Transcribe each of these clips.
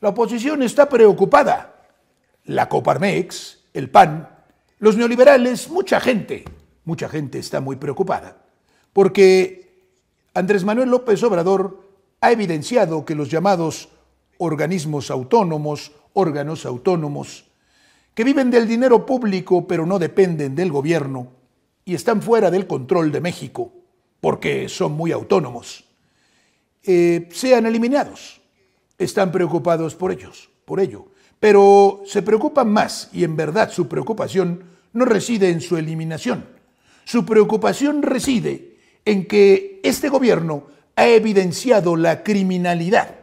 La oposición está preocupada. La Coparmex, el PAN, los neoliberales, mucha gente, mucha gente está muy preocupada. Porque Andrés Manuel López Obrador ha evidenciado que los llamados organismos autónomos, órganos autónomos, que viven del dinero público pero no dependen del gobierno y están fuera del control de México porque son muy autónomos, eh, sean eliminados están preocupados por ellos, por ello. Pero se preocupan más y en verdad su preocupación no reside en su eliminación. Su preocupación reside en que este gobierno ha evidenciado la criminalidad,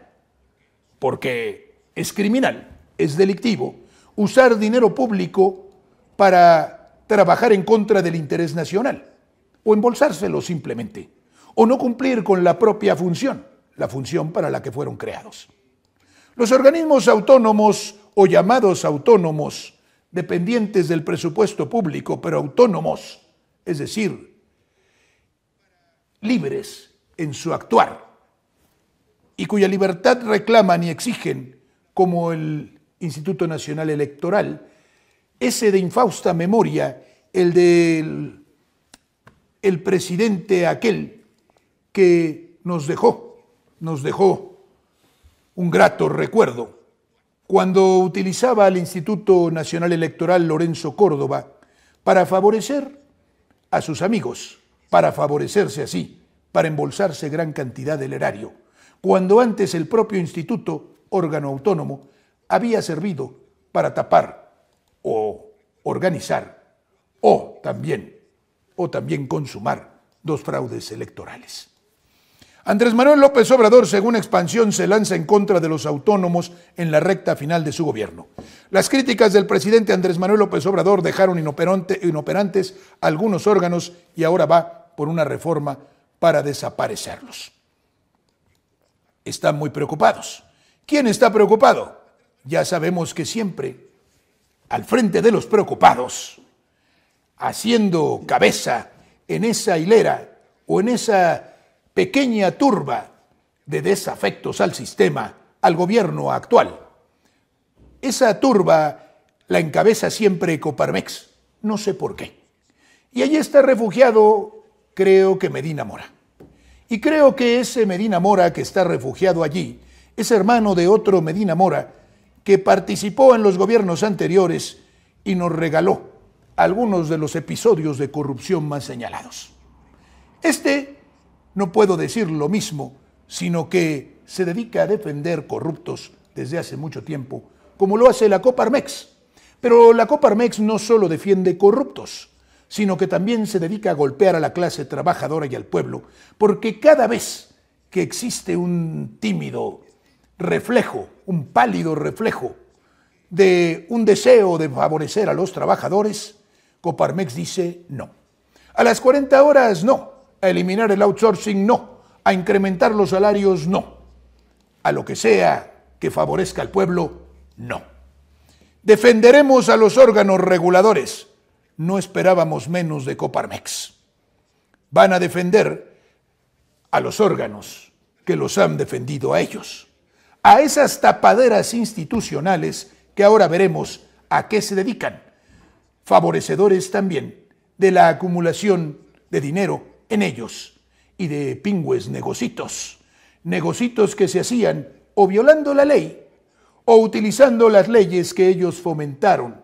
porque es criminal, es delictivo, usar dinero público para trabajar en contra del interés nacional, o embolsárselo simplemente, o no cumplir con la propia función, la función para la que fueron creados. Los organismos autónomos o llamados autónomos, dependientes del presupuesto público, pero autónomos, es decir, libres en su actuar, y cuya libertad reclaman y exigen, como el Instituto Nacional Electoral, ese de infausta memoria, el del el presidente aquel que nos dejó, nos dejó un grato recuerdo. Cuando utilizaba al Instituto Nacional Electoral Lorenzo Córdoba para favorecer a sus amigos, para favorecerse así, para embolsarse gran cantidad del erario, cuando antes el propio instituto, órgano autónomo, había servido para tapar o organizar o también o también consumar dos fraudes electorales. Andrés Manuel López Obrador, según Expansión, se lanza en contra de los autónomos en la recta final de su gobierno. Las críticas del presidente Andrés Manuel López Obrador dejaron inoperantes algunos órganos y ahora va por una reforma para desaparecerlos. Están muy preocupados. ¿Quién está preocupado? Ya sabemos que siempre, al frente de los preocupados, haciendo cabeza en esa hilera o en esa pequeña turba de desafectos al sistema, al gobierno actual. Esa turba la encabeza siempre Coparmex, no sé por qué. Y allí está refugiado, creo que Medina Mora. Y creo que ese Medina Mora que está refugiado allí es hermano de otro Medina Mora que participó en los gobiernos anteriores y nos regaló algunos de los episodios de corrupción más señalados. Este no puedo decir lo mismo, sino que se dedica a defender corruptos desde hace mucho tiempo, como lo hace la Coparmex. Pero la Coparmex no solo defiende corruptos, sino que también se dedica a golpear a la clase trabajadora y al pueblo, porque cada vez que existe un tímido reflejo, un pálido reflejo de un deseo de favorecer a los trabajadores, Coparmex dice no. A las 40 horas no, a eliminar el outsourcing no, a incrementar los salarios no, a lo que sea que favorezca al pueblo no. Defenderemos a los órganos reguladores, no esperábamos menos de Coparmex. Van a defender a los órganos que los han defendido a ellos, a esas tapaderas institucionales que ahora veremos a qué se dedican, favorecedores también de la acumulación de dinero en ellos y de pingües negocitos, negocitos que se hacían o violando la ley o utilizando las leyes que ellos fomentaron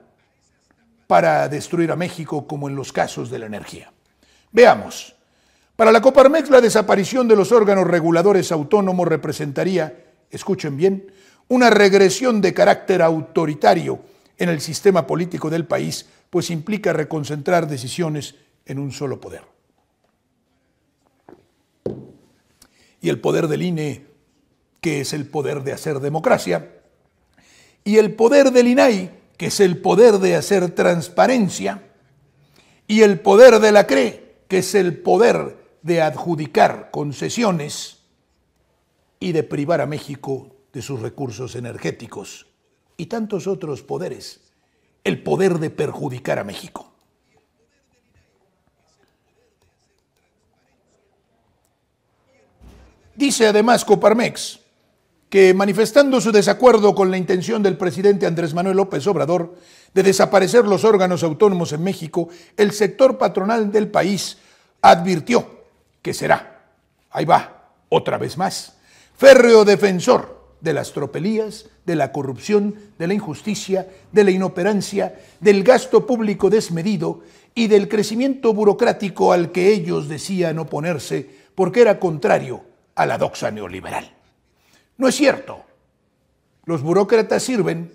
para destruir a México como en los casos de la energía. Veamos. Para la Coparmex la desaparición de los órganos reguladores autónomos representaría, escuchen bien, una regresión de carácter autoritario en el sistema político del país, pues implica reconcentrar decisiones en un solo poder. y el poder del INE, que es el poder de hacer democracia, y el poder del INAI, que es el poder de hacer transparencia, y el poder de la CRE, que es el poder de adjudicar concesiones y de privar a México de sus recursos energéticos, y tantos otros poderes, el poder de perjudicar a México. Dice además Coparmex que manifestando su desacuerdo con la intención del presidente Andrés Manuel López Obrador de desaparecer los órganos autónomos en México, el sector patronal del país advirtió que será, ahí va, otra vez más, férreo defensor de las tropelías, de la corrupción, de la injusticia, de la inoperancia, del gasto público desmedido y del crecimiento burocrático al que ellos decían oponerse porque era contrario a la doxa neoliberal. No es cierto. Los burócratas sirven,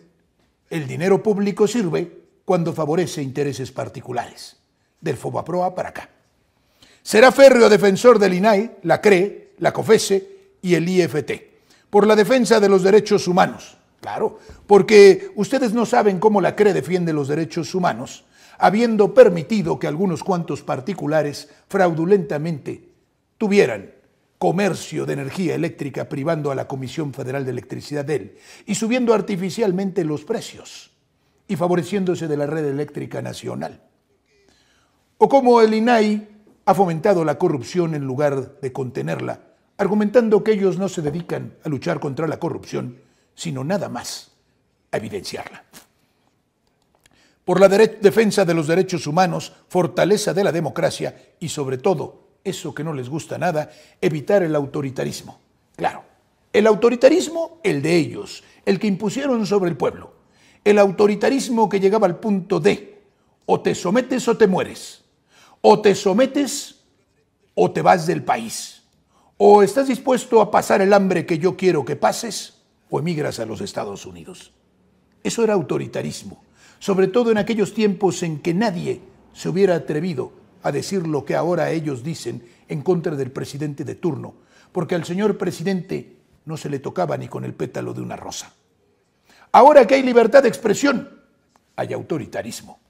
el dinero público sirve cuando favorece intereses particulares. Del Fobaproa para acá. Será férreo defensor del INAI, la CRE, la COFESE y el IFT, por la defensa de los derechos humanos. Claro, porque ustedes no saben cómo la CRE defiende los derechos humanos, habiendo permitido que algunos cuantos particulares fraudulentamente tuvieran comercio de energía eléctrica privando a la Comisión Federal de Electricidad de él y subiendo artificialmente los precios y favoreciéndose de la red eléctrica nacional. O como el INAI ha fomentado la corrupción en lugar de contenerla, argumentando que ellos no se dedican a luchar contra la corrupción, sino nada más a evidenciarla. Por la defensa de los derechos humanos, fortaleza de la democracia y sobre todo eso que no les gusta nada, evitar el autoritarismo. Claro, el autoritarismo, el de ellos, el que impusieron sobre el pueblo. El autoritarismo que llegaba al punto de, o te sometes o te mueres, o te sometes o te vas del país, o estás dispuesto a pasar el hambre que yo quiero que pases, o emigras a los Estados Unidos. Eso era autoritarismo, sobre todo en aquellos tiempos en que nadie se hubiera atrevido a decir lo que ahora ellos dicen en contra del presidente de turno, porque al señor presidente no se le tocaba ni con el pétalo de una rosa. Ahora que hay libertad de expresión, hay autoritarismo.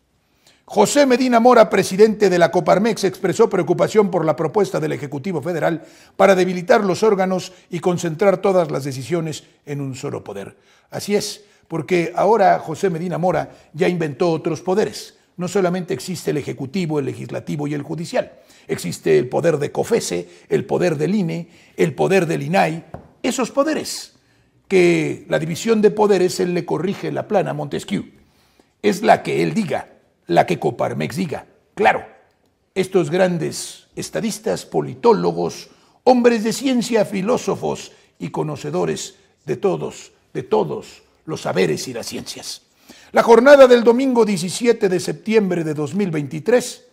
José Medina Mora, presidente de la Coparmex, expresó preocupación por la propuesta del Ejecutivo Federal para debilitar los órganos y concentrar todas las decisiones en un solo poder. Así es, porque ahora José Medina Mora ya inventó otros poderes no solamente existe el Ejecutivo, el Legislativo y el Judicial, existe el poder de COFESE, el poder del INE, el poder del INAI, esos poderes que la división de poderes él le corrige la plana Montesquieu. Es la que él diga, la que Coparmex diga. Claro, estos grandes estadistas, politólogos, hombres de ciencia, filósofos y conocedores de todos, de todos los saberes y las ciencias. La jornada del domingo 17 de septiembre de 2023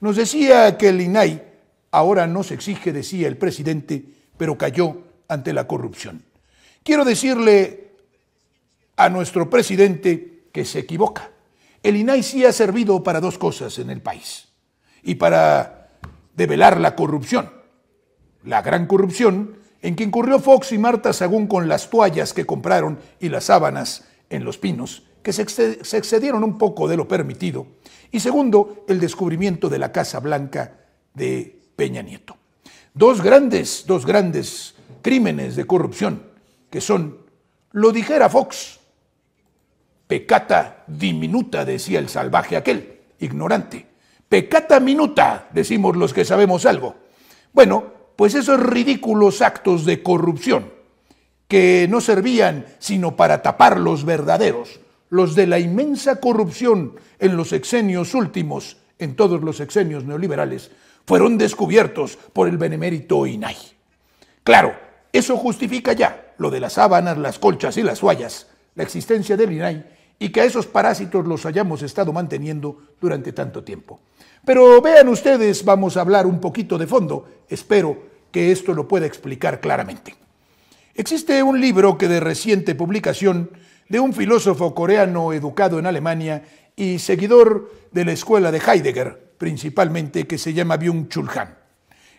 nos decía que el INAI ahora no se exige, decía el presidente, pero cayó ante la corrupción. Quiero decirle a nuestro presidente que se equivoca. El INAI sí ha servido para dos cosas en el país y para develar la corrupción, la gran corrupción en que incurrió Fox y Marta Sagún con las toallas que compraron y las sábanas en los pinos que se excedieron un poco de lo permitido, y segundo, el descubrimiento de la Casa Blanca de Peña Nieto. Dos grandes, dos grandes crímenes de corrupción, que son, lo dijera Fox, pecata diminuta, decía el salvaje aquel, ignorante, pecata minuta, decimos los que sabemos algo. Bueno, pues esos ridículos actos de corrupción, que no servían sino para tapar los verdaderos, los de la inmensa corrupción en los exenios últimos, en todos los exenios neoliberales, fueron descubiertos por el benemérito INAI. Claro, eso justifica ya lo de las sábanas, las colchas y las toallas, la existencia del INAI y que a esos parásitos los hayamos estado manteniendo durante tanto tiempo. Pero vean ustedes, vamos a hablar un poquito de fondo, espero que esto lo pueda explicar claramente. Existe un libro que de reciente publicación de un filósofo coreano educado en Alemania y seguidor de la escuela de Heidegger, principalmente, que se llama Byung-Chul Han.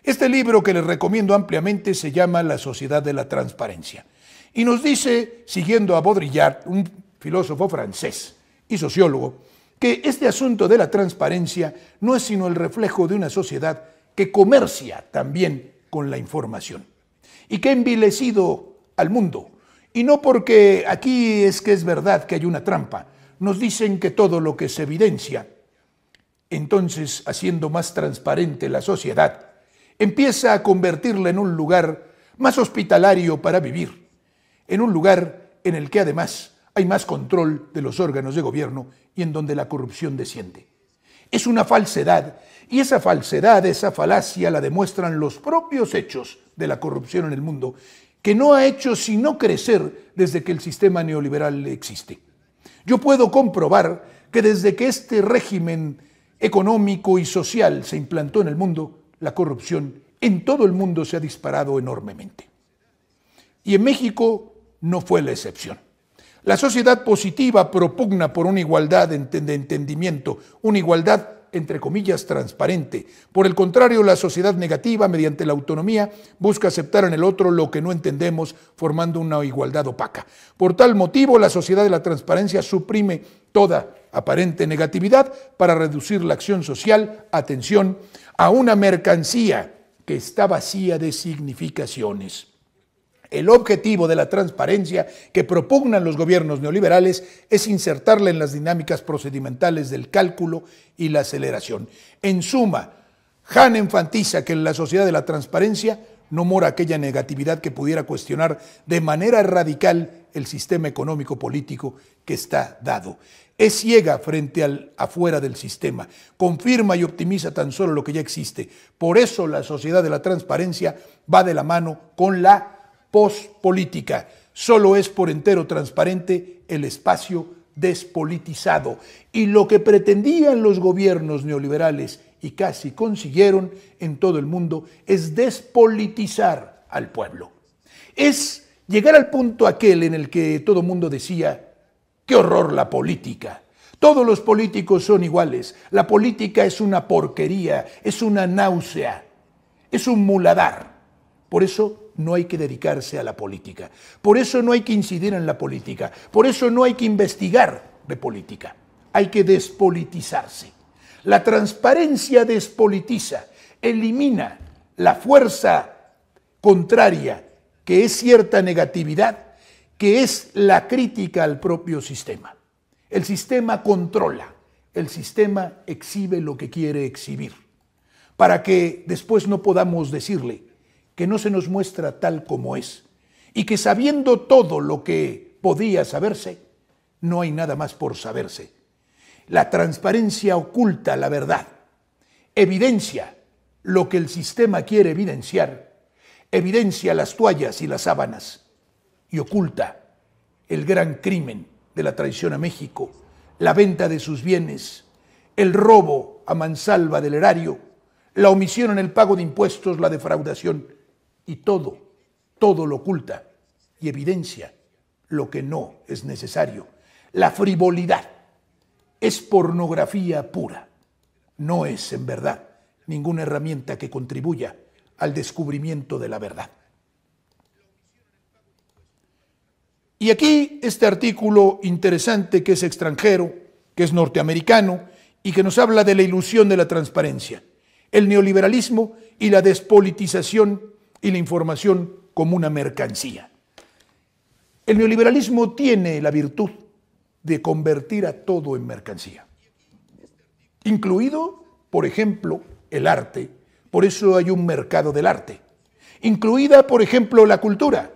Este libro que les recomiendo ampliamente se llama La sociedad de la transparencia y nos dice, siguiendo a Baudrillard, un filósofo francés y sociólogo, que este asunto de la transparencia no es sino el reflejo de una sociedad que comercia también con la información y que ha envilecido al mundo y no porque aquí es que es verdad que hay una trampa. Nos dicen que todo lo que se evidencia, entonces haciendo más transparente la sociedad, empieza a convertirla en un lugar más hospitalario para vivir, en un lugar en el que además hay más control de los órganos de gobierno y en donde la corrupción desciende. Es una falsedad y esa falsedad, esa falacia la demuestran los propios hechos de la corrupción en el mundo que no ha hecho sino crecer desde que el sistema neoliberal existe. Yo puedo comprobar que desde que este régimen económico y social se implantó en el mundo, la corrupción en todo el mundo se ha disparado enormemente. Y en México no fue la excepción. La sociedad positiva propugna por una igualdad de entendimiento, una igualdad entre comillas, transparente. Por el contrario, la sociedad negativa, mediante la autonomía, busca aceptar en el otro lo que no entendemos, formando una igualdad opaca. Por tal motivo, la sociedad de la transparencia suprime toda aparente negatividad para reducir la acción social, atención, a una mercancía que está vacía de significaciones. El objetivo de la transparencia que propugnan los gobiernos neoliberales es insertarla en las dinámicas procedimentales del cálculo y la aceleración. En suma, Hahn enfatiza que en la sociedad de la transparencia no mora aquella negatividad que pudiera cuestionar de manera radical el sistema económico político que está dado. Es ciega frente al afuera del sistema, confirma y optimiza tan solo lo que ya existe. Por eso la sociedad de la transparencia va de la mano con la pospolítica. Solo es por entero transparente el espacio despolitizado. Y lo que pretendían los gobiernos neoliberales y casi consiguieron en todo el mundo es despolitizar al pueblo. Es llegar al punto aquel en el que todo mundo decía, qué horror la política. Todos los políticos son iguales. La política es una porquería, es una náusea, es un muladar. Por eso no hay que dedicarse a la política. Por eso no hay que incidir en la política. Por eso no hay que investigar de política. Hay que despolitizarse. La transparencia despolitiza, elimina la fuerza contraria, que es cierta negatividad, que es la crítica al propio sistema. El sistema controla, el sistema exhibe lo que quiere exhibir, para que después no podamos decirle que no se nos muestra tal como es, y que sabiendo todo lo que podía saberse, no hay nada más por saberse. La transparencia oculta la verdad, evidencia lo que el sistema quiere evidenciar, evidencia las toallas y las sábanas, y oculta el gran crimen de la traición a México, la venta de sus bienes, el robo a mansalva del erario, la omisión en el pago de impuestos, la defraudación y todo, todo lo oculta y evidencia lo que no es necesario. La frivolidad es pornografía pura. No es, en verdad, ninguna herramienta que contribuya al descubrimiento de la verdad. Y aquí este artículo interesante que es extranjero, que es norteamericano y que nos habla de la ilusión de la transparencia, el neoliberalismo y la despolitización y la información como una mercancía. El neoliberalismo tiene la virtud de convertir a todo en mercancía, incluido, por ejemplo, el arte. Por eso hay un mercado del arte. Incluida, por ejemplo, la cultura,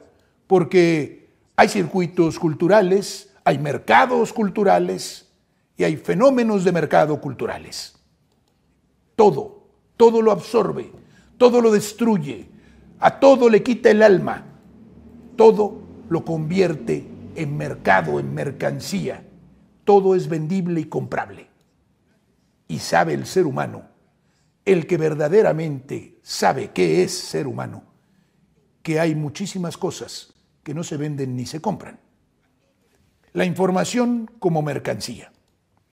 porque hay circuitos culturales, hay mercados culturales y hay fenómenos de mercado culturales. Todo, todo lo absorbe, todo lo destruye, a todo le quita el alma. Todo lo convierte en mercado, en mercancía. Todo es vendible y comprable. Y sabe el ser humano, el que verdaderamente sabe qué es ser humano, que hay muchísimas cosas que no se venden ni se compran. La información como mercancía.